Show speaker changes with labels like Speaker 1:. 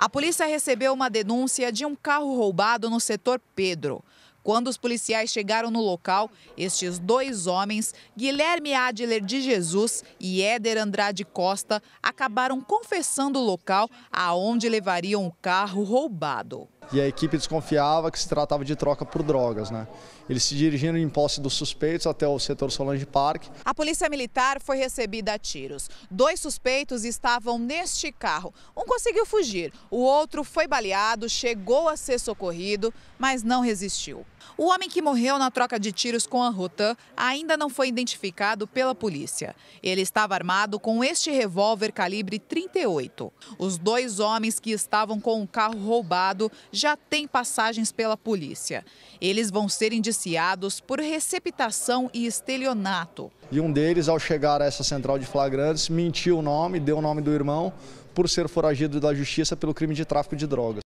Speaker 1: A polícia recebeu uma denúncia de um carro roubado no setor Pedro. Quando os policiais chegaram no local, estes dois homens, Guilherme Adler de Jesus e Éder Andrade Costa, acabaram confessando o local aonde levariam o carro roubado
Speaker 2: e a equipe desconfiava que se tratava de troca por drogas. Né? Eles se dirigiram em posse dos suspeitos até o setor Solange Park.
Speaker 1: A polícia militar foi recebida a tiros. Dois suspeitos estavam neste carro. Um conseguiu fugir, o outro foi baleado, chegou a ser socorrido, mas não resistiu. O homem que morreu na troca de tiros com a Rotan ainda não foi identificado pela polícia. Ele estava armado com este revólver calibre 38. Os dois homens que estavam com o carro roubado já têm passagens pela polícia. Eles vão ser indiciados por receptação e estelionato.
Speaker 2: E um deles, ao chegar a essa central de flagrantes, mentiu o nome, deu o nome do irmão, por ser foragido da justiça pelo crime de tráfico de drogas.